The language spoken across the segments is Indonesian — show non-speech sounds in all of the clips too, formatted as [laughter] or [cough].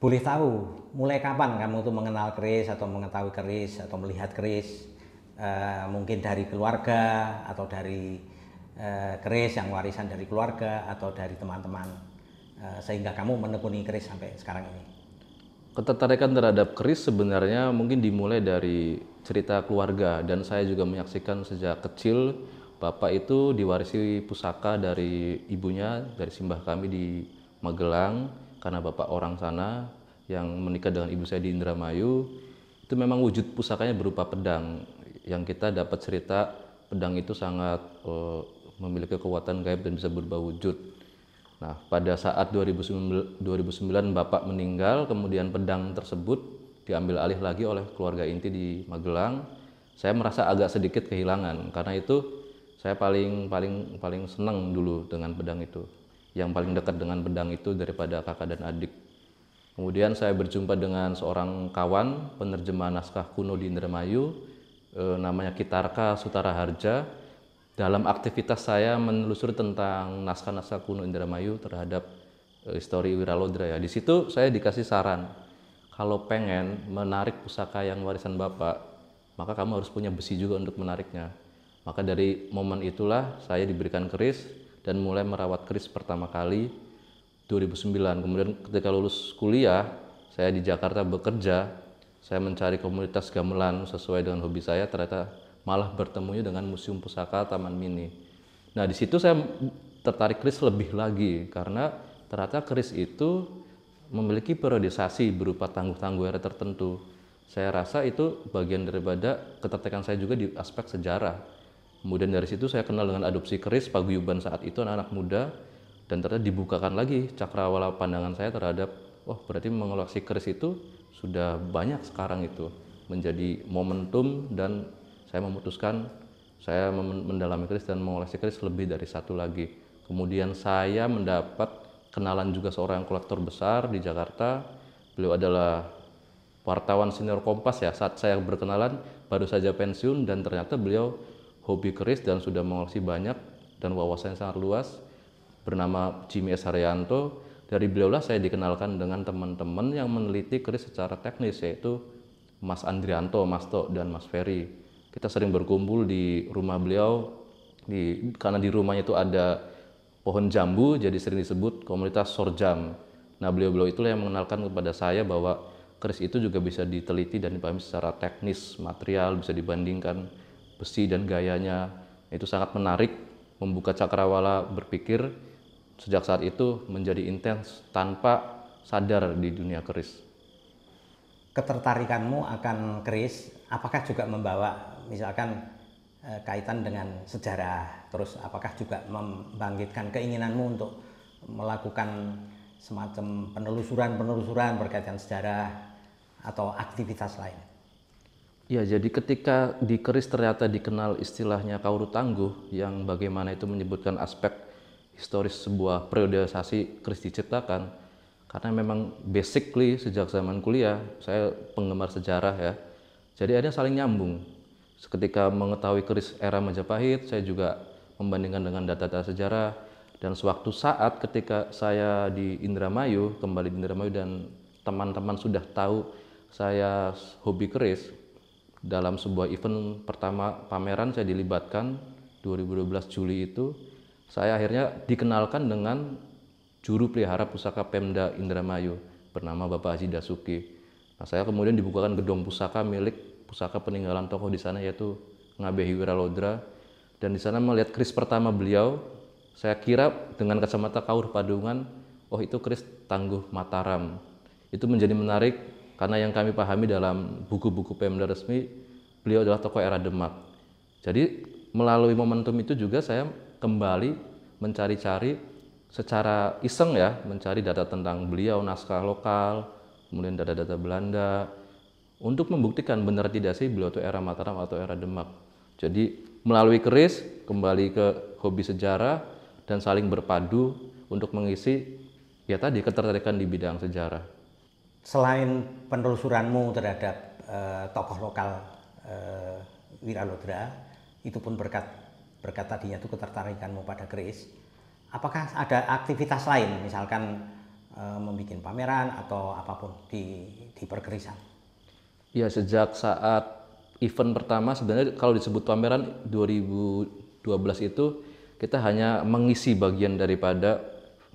boleh tahu mulai kapan kamu tuh mengenal keris atau mengetahui keris atau melihat keris e, eh, mungkin dari keluarga atau dari keris eh, yang warisan dari keluarga atau dari teman-teman e, sehingga kamu menekuni keris sampai sekarang ini ketertarikan terhadap keris sebenarnya mungkin dimulai dari cerita keluarga dan saya juga menyaksikan sejak kecil bapak itu diwarisi pusaka dari ibunya dari simbah kami di Magelang karena bapak orang sana yang menikah dengan ibu saya di Indramayu itu memang wujud pusakanya berupa pedang yang kita dapat cerita pedang itu sangat uh, memiliki kekuatan gaib dan bisa berubah wujud. Nah, pada saat 2009, 2009 bapak meninggal, kemudian pedang tersebut diambil alih lagi oleh keluarga inti di Magelang. Saya merasa agak sedikit kehilangan karena itu saya paling paling paling senang dulu dengan pedang itu yang paling dekat dengan pedang itu daripada kakak dan adik. Kemudian saya berjumpa dengan seorang kawan penerjemah naskah kuno di Indramayu, eh, namanya Kitarka Sutara Harja. Dalam aktivitas saya menelusuri tentang naskah-naskah kuno Indramayu terhadap eh, histori Wiralodra ya. Di situ saya dikasih saran, kalau pengen menarik pusaka yang warisan bapak, maka kamu harus punya besi juga untuk menariknya. Maka dari momen itulah saya diberikan keris dan mulai merawat Kris pertama kali 2009. Kemudian ketika lulus kuliah, saya di Jakarta bekerja, saya mencari komunitas gamelan sesuai dengan hobi saya, ternyata malah bertemunya dengan Museum Pusaka Taman Mini. Nah, di situ saya tertarik Kris lebih lagi karena ternyata Kris itu memiliki periodisasi berupa tangguh-tangguh era tertentu. Saya rasa itu bagian daripada ketertarikan saya juga di aspek sejarah Kemudian dari situ saya kenal dengan adopsi keris paguyuban saat itu anak-anak muda dan ternyata dibukakan lagi cakrawala pandangan saya terhadap oh berarti mengoleksi keris itu sudah banyak sekarang itu menjadi momentum dan saya memutuskan saya mendalami keris dan mengoleksi keris lebih dari satu lagi. Kemudian saya mendapat kenalan juga seorang kolektor besar di Jakarta. Beliau adalah wartawan senior Kompas ya saat saya berkenalan baru saja pensiun dan ternyata beliau hobi keris dan sudah mengoleksi banyak dan wawasan sangat luas bernama Jimmy S. Haryanto. Dari beliaulah saya dikenalkan dengan teman-teman yang meneliti keris secara teknis yaitu Mas Andrianto, Mas Tok dan Mas Ferry. Kita sering berkumpul di rumah beliau di karena di rumahnya itu ada pohon jambu jadi sering disebut komunitas sorjam. Nah, beliau-beliau itulah yang mengenalkan kepada saya bahwa keris itu juga bisa diteliti dan dipahami secara teknis, material bisa dibandingkan besi dan gayanya itu sangat menarik membuka cakrawala berpikir sejak saat itu menjadi intens tanpa sadar di dunia keris. Ketertarikanmu akan keris apakah juga membawa misalkan eh, kaitan dengan sejarah terus apakah juga membangkitkan keinginanmu untuk melakukan semacam penelusuran-penelusuran berkaitan sejarah atau aktivitas lain? Ya, jadi ketika di keris ternyata dikenal istilahnya Kauru Tangguh yang bagaimana itu menyebutkan aspek historis sebuah periodisasi keris diciptakan karena memang basically sejak zaman kuliah saya penggemar sejarah ya. Jadi ada saling nyambung. Ketika mengetahui keris era Majapahit, saya juga membandingkan dengan data-data sejarah dan sewaktu saat ketika saya di Indramayu, kembali di Indramayu dan teman-teman sudah tahu saya hobi keris, dalam sebuah event pertama pameran saya dilibatkan 2012 Juli itu saya akhirnya dikenalkan dengan juru pelihara pusaka Pemda Indramayu bernama Bapak Haji Dasuki. Nah, saya kemudian dibukakan gedung pusaka milik pusaka peninggalan tokoh di sana yaitu Ngabehi Wiralodra dan di sana melihat keris pertama beliau saya kira dengan kacamata kaur padungan oh itu keris tangguh Mataram. Itu menjadi menarik karena yang kami pahami dalam buku-buku Pemda resmi, beliau adalah tokoh era Demak. Jadi melalui momentum itu juga saya kembali mencari-cari secara iseng ya, mencari data tentang beliau, naskah lokal, kemudian data-data Belanda, untuk membuktikan benar tidak sih beliau itu era Mataram atau era Demak. Jadi melalui keris, kembali ke hobi sejarah, dan saling berpadu untuk mengisi ya tadi ketertarikan di bidang sejarah selain penelusuranmu terhadap uh, tokoh lokal uh, Wiralodra itu pun berkat berkat tadinya itu ketertarikanmu pada Grace apakah ada aktivitas lain misalkan uh, membuat pameran atau apapun di di pergerisan ya sejak saat event pertama sebenarnya kalau disebut pameran 2012 itu kita hanya mengisi bagian daripada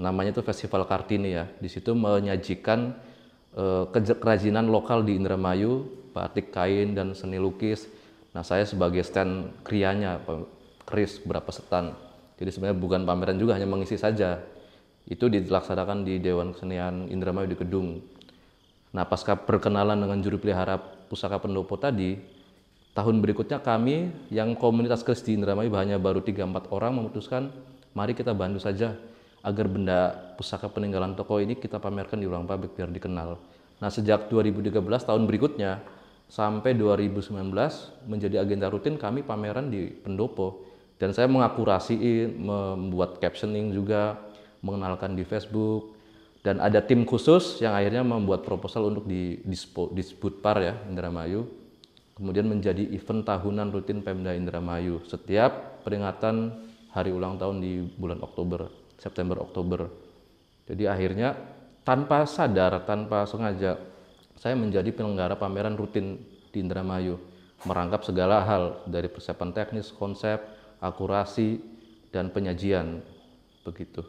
namanya itu Festival Kartini ya. Di situ menyajikan Eh, kerajinan lokal di Indramayu, batik kain dan seni lukis. Nah, saya sebagai stand krianya, keris berapa setan. Jadi sebenarnya bukan pameran juga, hanya mengisi saja. Itu dilaksanakan di Dewan Kesenian Indramayu di Gedung. Nah, pasca perkenalan dengan juru pelihara pusaka pendopo tadi, tahun berikutnya kami yang komunitas keris di Indramayu hanya baru 3-4 orang memutuskan, mari kita bantu saja agar benda pusaka peninggalan toko ini kita pamerkan di ruang pabrik biar dikenal. Nah, sejak 2013 tahun berikutnya sampai 2019 menjadi agenda rutin kami pameran di pendopo dan saya mengakurasiin, membuat captioning juga, mengenalkan di Facebook dan ada tim khusus yang akhirnya membuat proposal untuk di dispo, par ya Indramayu kemudian menjadi event tahunan rutin Pemda Indramayu setiap peringatan hari ulang tahun di bulan Oktober September Oktober. Jadi akhirnya tanpa sadar, tanpa sengaja saya menjadi penyelenggara pameran rutin di Indramayu, merangkap segala hal dari persiapan teknis, konsep, akurasi dan penyajian begitu.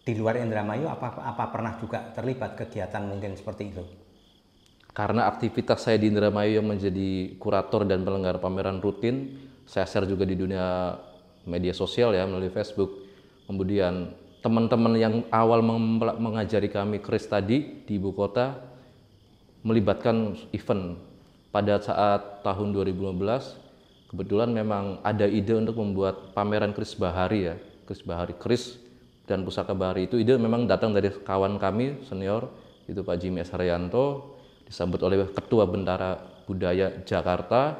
Di luar Indramayu apa apa pernah juga terlibat kegiatan mungkin seperti itu? Karena aktivitas saya di Indramayu yang menjadi kurator dan penyelenggara pameran rutin, saya share juga di dunia media sosial ya melalui Facebook. Kemudian teman-teman yang awal mengajari kami keris tadi di ibu kota melibatkan event pada saat tahun 2015 kebetulan memang ada ide untuk membuat pameran keris bahari ya keris bahari keris dan pusaka bahari itu ide memang datang dari kawan kami senior itu Pak Jimmy S. Haryanto disambut oleh Ketua Bentara Budaya Jakarta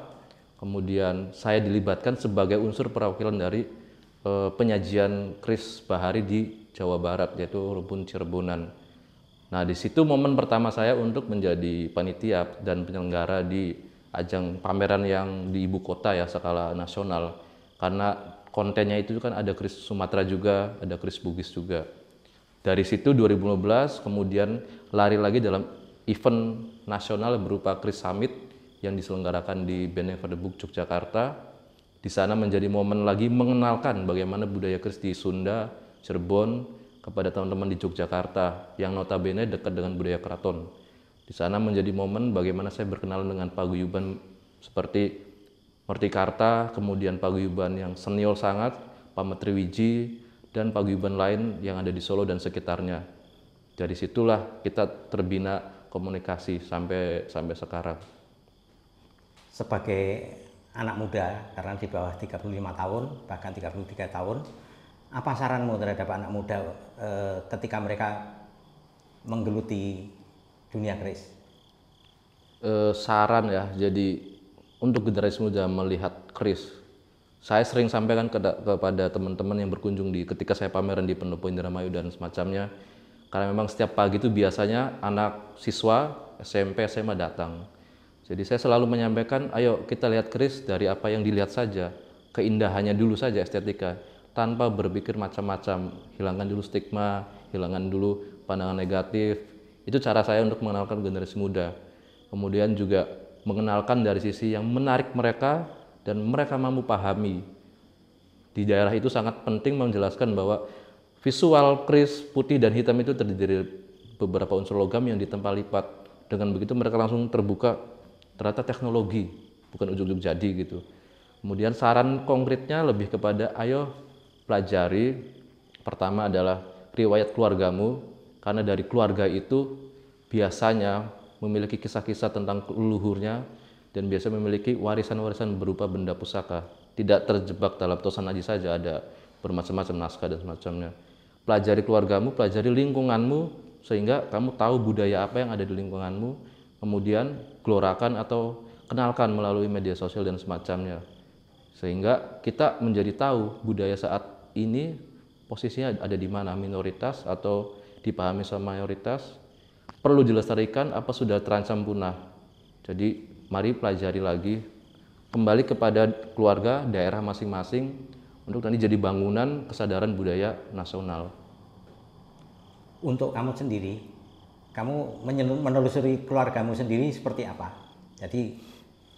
kemudian saya dilibatkan sebagai unsur perwakilan dari Eh, penyajian Kris Bahari di Jawa Barat yaitu Rebun Cirebonan. Nah, di situ momen pertama saya untuk menjadi panitia dan penyelenggara di ajang pameran yang di ibu kota ya skala nasional karena kontennya itu kan ada Kris Sumatera juga, ada Kris Bugis juga. Dari situ 2015 kemudian lari lagi dalam event nasional berupa Kris Summit yang diselenggarakan di Benever Book Yogyakarta di sana menjadi momen lagi mengenalkan bagaimana budaya Kris Sunda, Cirebon kepada teman-teman di Yogyakarta yang notabene dekat dengan budaya keraton. Di sana menjadi momen bagaimana saya berkenalan dengan paguyuban seperti Mertikarta, kemudian paguyuban yang senior sangat, Wiji, dan paguyuban lain yang ada di Solo dan sekitarnya. Dari situlah kita terbina komunikasi sampai sampai sekarang. Sebagai anak muda karena di bawah 35 tahun bahkan 33 tahun apa saranmu terhadap anak muda e, ketika mereka menggeluti dunia keris e, eh, saran ya jadi untuk generasi muda melihat keris saya sering sampaikan ke, kepada teman-teman yang berkunjung di ketika saya pameran di Pendopo Indramayu dan semacamnya karena memang setiap pagi itu biasanya anak siswa SMP SMA datang jadi saya selalu menyampaikan, ayo kita lihat keris dari apa yang dilihat saja, keindahannya dulu saja estetika, tanpa berpikir macam-macam, hilangkan dulu stigma, hilangkan dulu pandangan negatif. Itu cara saya untuk mengenalkan generasi muda. Kemudian juga mengenalkan dari sisi yang menarik mereka dan mereka mampu pahami. Di daerah itu sangat penting menjelaskan bahwa visual keris putih dan hitam itu terdiri dari beberapa unsur logam yang ditempa lipat. Dengan begitu mereka langsung terbuka ternyata teknologi bukan ujung-ujung jadi gitu kemudian saran konkretnya lebih kepada ayo pelajari pertama adalah riwayat keluargamu karena dari keluarga itu biasanya memiliki kisah-kisah tentang leluhurnya dan biasa memiliki warisan-warisan berupa benda pusaka tidak terjebak dalam tosan aji saja ada bermacam-macam naskah dan semacamnya pelajari keluargamu pelajari lingkunganmu sehingga kamu tahu budaya apa yang ada di lingkunganmu kemudian gelorakan atau kenalkan melalui media sosial dan semacamnya sehingga kita menjadi tahu budaya saat ini posisinya ada di mana minoritas atau dipahami sama mayoritas perlu dilestarikan apa sudah terancam punah jadi mari pelajari lagi kembali kepada keluarga daerah masing-masing untuk nanti jadi bangunan kesadaran budaya nasional untuk kamu sendiri kamu menelusuri keluargamu sendiri seperti apa. Jadi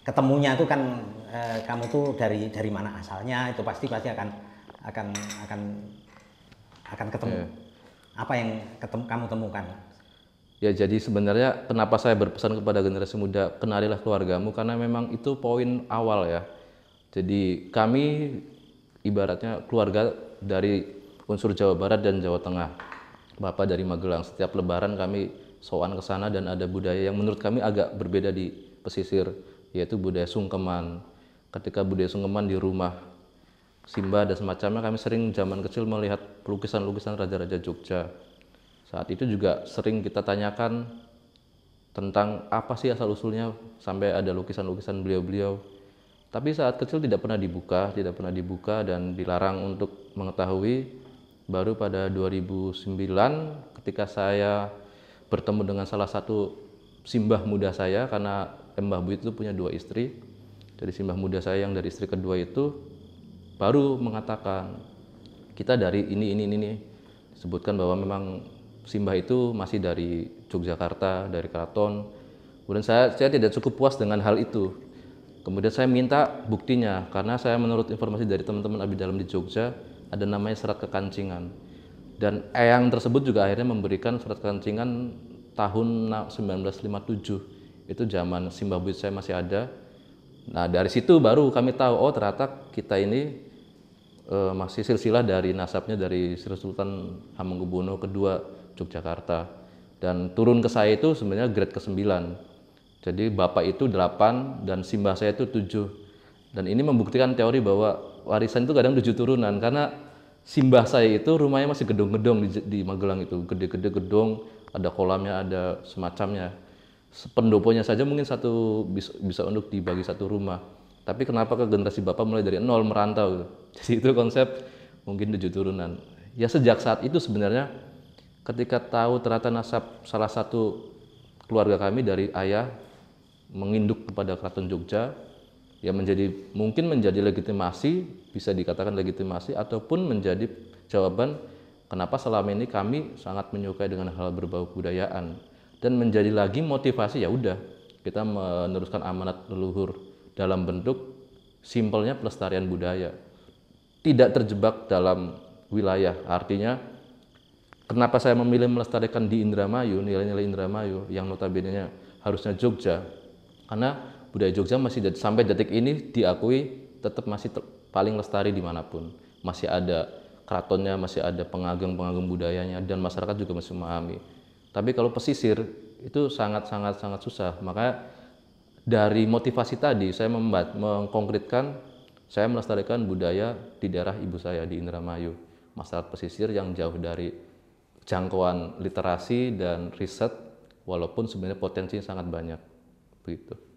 ketemunya itu kan e, kamu tuh dari dari mana asalnya itu pasti pasti akan akan akan akan ketemu. Yeah. Apa yang ketemu kamu temukan? Ya jadi sebenarnya kenapa saya berpesan kepada generasi muda kenalilah keluargamu karena memang itu poin awal ya. Jadi kami ibaratnya keluarga dari unsur Jawa Barat dan Jawa Tengah Bapak dari Magelang. Setiap lebaran kami sowan ke sana dan ada budaya yang menurut kami agak berbeda di pesisir, yaitu budaya sungkeman. Ketika budaya sungkeman di rumah Simba dan semacamnya, kami sering zaman kecil melihat lukisan-lukisan Raja-Raja Jogja. Saat itu juga sering kita tanyakan tentang apa sih asal-usulnya sampai ada lukisan-lukisan beliau-beliau. Tapi saat kecil tidak pernah dibuka, tidak pernah dibuka dan dilarang untuk mengetahui baru pada 2009 ketika saya bertemu dengan salah satu simbah muda saya karena Mbah Buit itu punya dua istri dari simbah muda saya yang dari istri kedua itu baru mengatakan kita dari ini ini ini, ini. sebutkan bahwa memang simbah itu masih dari Yogyakarta dari keraton kemudian saya saya tidak cukup puas dengan hal itu kemudian saya minta buktinya karena saya menurut informasi dari teman-teman abdi dalam di Jogja ada namanya serat kekancingan. Dan Eyang tersebut juga akhirnya memberikan serat kekancingan tahun 1957. Itu zaman Simbah Buyut saya masih ada. Nah, dari situ baru kami tahu oh ternyata kita ini e, masih silsilah dari nasabnya dari Sri Sultan Hamengkubuwono kedua Yogyakarta. Dan turun ke saya itu sebenarnya grade ke-9. Jadi bapak itu delapan dan simbah saya itu tujuh Dan ini membuktikan teori bahwa warisan itu kadang tujuh turunan karena simbah saya itu rumahnya masih gedung-gedung di, di Magelang itu gede-gede gedung ada kolamnya ada semacamnya pendoponya saja mungkin satu bisa, bisa untuk dibagi satu rumah tapi kenapa ke generasi bapak mulai dari nol merantau gitu. [laughs] jadi itu konsep mungkin tujuh turunan ya sejak saat itu sebenarnya ketika tahu ternyata nasab salah satu keluarga kami dari ayah menginduk kepada keraton Jogja ya menjadi mungkin menjadi legitimasi bisa dikatakan legitimasi ataupun menjadi jawaban kenapa selama ini kami sangat menyukai dengan hal berbau kebudayaan dan menjadi lagi motivasi ya udah kita meneruskan amanat leluhur dalam bentuk simpelnya pelestarian budaya tidak terjebak dalam wilayah artinya kenapa saya memilih melestarikan di Indramayu nilai-nilai Indramayu yang notabene harusnya Jogja karena budaya Jogja masih sampai detik ini diakui tetap masih paling lestari dimanapun. Masih ada keratonnya, masih ada pengageng-pengageng budayanya, dan masyarakat juga masih memahami. Tapi kalau pesisir itu sangat-sangat sangat susah. Maka dari motivasi tadi saya membuat mengkonkretkan saya melestarikan budaya di daerah ibu saya di Indramayu, masyarakat pesisir yang jauh dari jangkauan literasi dan riset walaupun sebenarnya potensinya sangat banyak. Begitu.